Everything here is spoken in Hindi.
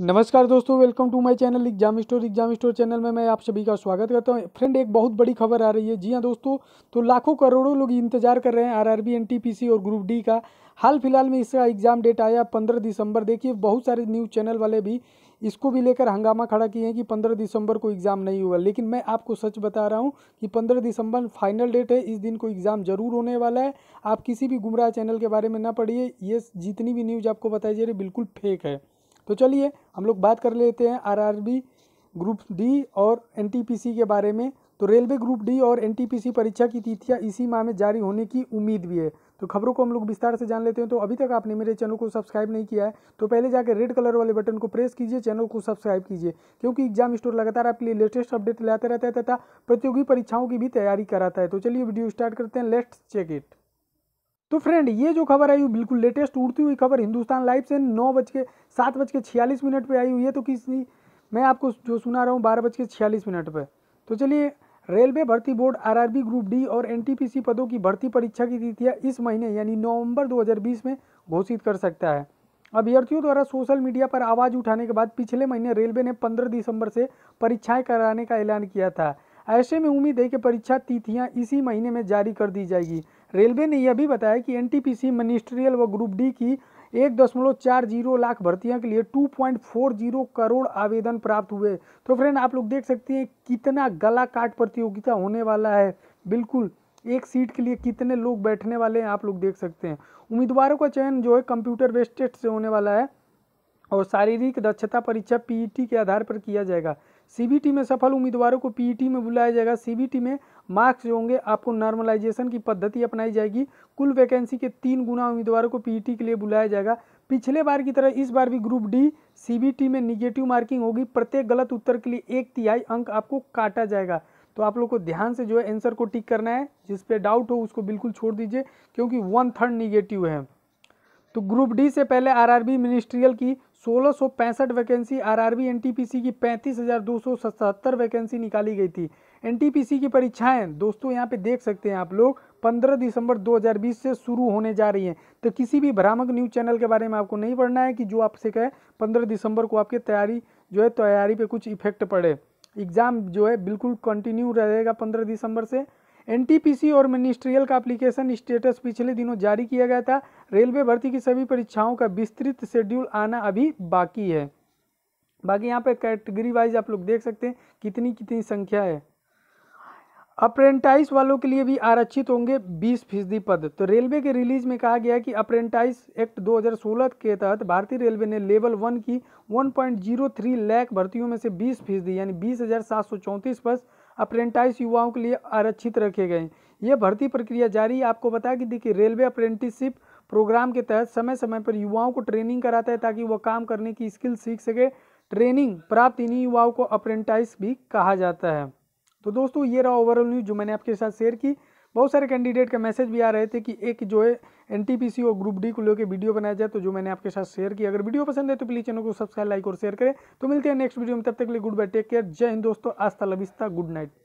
नमस्कार दोस्तों welcome to my channel exam store exam store channel में मैं आप सभी का स्वागत करता हूं फ्रेंड एक बहुत बड़ी खबर आ रही है जी हां दोस्तों तो लाखों करोड़ों लोग इंतजार कर रहे हैं आरआरबी एनटीपीसी और ग्रुप डी का हाल फिलहाल में इसका एग्ज़ाम डेट आया पंद्रह दिसंबर देखिए बहुत सारे न्यूज़ चैनल वाले भी इसको भी लेकर हंगामा खड़ा किए हैं कि पंद्रह दिसंबर को एग्ज़ाम नहीं हुआ लेकिन मैं आपको सच बता रहा हूँ कि पंद्रह दिसंबर फाइनल डेट है इस दिन को एग्ज़ाम ज़रूर होने वाला है आप किसी भी गुमराह चैनल के बारे में ना पढ़िए ये जितनी भी न्यूज़ आपको बताई जा रही बिल्कुल फेक है तो चलिए हम लोग बात कर लेते हैं आरआरबी ग्रुप डी और एनटीपीसी के बारे में तो रेलवे ग्रुप डी और एनटीपीसी परीक्षा की तिथियां इसी माह में जारी होने की उम्मीद भी है तो खबरों को हम लोग विस्तार से जान लेते हैं तो अभी तक आपने मेरे चैनल को सब्सक्राइब नहीं किया है तो पहले जाकर रेड कलर वाले बटन को प्रेस कीजिए चैनल को सब्सक्राइब कीजिए क्योंकि एग्जाम स्टोर लगातार आपके लिए लेटेस्ट अपडेट लाते रहता है तथा प्रतियोगी परीक्षाओं की भी तैयारी कराता है तो चलिए वीडियो स्टार्ट करते हैं लेट्स चेक इट तो फ्रेंड ये जो खबर आई हुई बिल्कुल लेटेस्ट उड़ती हुई खबर हिंदुस्तान लाइव से नौ बज के सात बज के छियालीस मिनट पर आई हुई है तो किसी मैं आपको जो सुना रहा हूँ बारह बज के छियालीस मिनट पर तो चलिए रेलवे भर्ती बोर्ड आरआरबी ग्रुप डी और एनटीपीसी पदों की भर्ती परीक्षा की तिथियाँ इस महीने यानी नवंबर 2020 में घोषित कर सकता है अभ्यर्थियों द्वारा सोशल मीडिया पर आवाज़ उठाने के बाद पिछले महीने रेलवे ने 15 दिसंबर से परीक्षाएं कराने का ऐलान किया था ऐसे में उम्मीद है कि परीक्षा तिथियाँ इसी महीने में जारी कर दी जाएगी रेलवे ने यह भी बताया कि एनटीपीसी मिनिस्ट्रियल व ग्रुप डी की एक दशमलव चार जीरो लाख भर्तियों के लिए two point four zero crore आवेदन प्राप्त हुए तो फ्रेंड आप लोग देख सकते हैं कितना गला काट प्रतियोगिता होने वाला है बिल्कुल एक सीट के लिए कितने लोग बैठने वाले हैं आप लोग देख सकते हैं उम्मीदवारों का चयन जो है कंप्यूटर बेस्ड टेस्ट से होने वाला है और शारीरिक दक्षता परीक्षा पीईटी e के आधार पर किया जाएगा सीबीटी में सफल उम्मीदवारों को पीईटी में बुलाया जाएगा सीबीटी में मार्क्स जो होंगे आपको नॉर्मलाइजेशन की पद्धति अपनाई जाएगी कुल वैकेंसी के तीन गुना उम्मीदवारों को पीईटी के लिए बुलाया जाएगा पिछले बार की तरह इस बार भी ग्रुप डी सीबीटी में निगेटिव मार्किंग होगी प्रत्येक गलत उत्तर के लिए एक तिहाई अंक आपको काटा जाएगा तो आप लोग को ध्यान से जो है आंसर को टिक करना है जिस पे डाउट हो उसको बिल्कुल छोड़ दीजिए क्योंकि वन थर्ड निगेटिव है तो ग्रुप डी से पहले आरआरबी मिनिस्ट्रियल की सोलह वैकेंसी आरआरबी एनटीपीसी की पैंतीस वैकेंसी निकाली गई थी एनटीपीसी की परीक्षाएं दोस्तों यहाँ पे देख सकते हैं आप लोग 15 दिसंबर 2020 से शुरू होने जा रही हैं तो किसी भी भ्रामक न्यूज़ चैनल के बारे में आपको नहीं पढ़ना है कि जो आपसे कहे 15 दिसंबर को आपकी तैयारी जो है तैयारी पर कुछ इफेक्ट पड़े एग्ज़ाम जो है बिल्कुल कंटिन्यू रहेगा पंद्रह दिसंबर से एनटीपीसी और मिनिस्ट्रियल का अप्लीकेशन स्टेटस पिछले दिनों जारी किया गया था रेलवे भर्ती की सभी परीक्षाओं का विस्तृत शेड्यूल आना अभी बाकी है बाकी यहाँ पे कैटेगरी वाइज आप लोग देख सकते हैं कितनी कितनी संख्या है अप्रेंटाइज वालों के लिए भी आरक्षित होंगे 20 फीसदी पद तो रेलवे के रिलीज में कहा गया कि अप्रेंटाइज एक्ट 2016 के तहत भारतीय रेलवे ने लेवल वन की 1.03 लाख भर्तियों में से 20 फीसदी यानी बीस हज़ार सात सौ चौंतीस पद अप्रेंटाइस युवाओं के लिए आरक्षित रखे गए ये भर्ती प्रक्रिया जारी आपको बताया कि देखिए रेलवे अप्रेंटिसशिप प्रोग्राम के तहत समय समय पर युवाओं को ट्रेनिंग कराता है ताकि वह काम करने की स्किल सीख सके ट्रेनिंग प्राप्त इन्हीं युवाओं को अप्रेंटाइस भी कहा जाता है तो दोस्तों ये रहा ओवरऑल न्यूज़ जो मैंने आपके साथ शेयर की बहुत सारे कैंडिडेट के मैसेज भी आ रहे थे कि एक जो है एन और ग्रुप डी को लेकर वीडियो बनाया जाए तो जो मैंने आपके साथ शेयर किया अगर वीडियो पसंद है तो प्लीज़ चैनल को सब्सक्राइब लाइक और शेयर करें तो मिलते हैं नेक्स्ट वीडियो में तब तक के लिए गुड बाय टेक केयर जय हिंद दोस्तों आस्था लबिस्ता गुड नाइट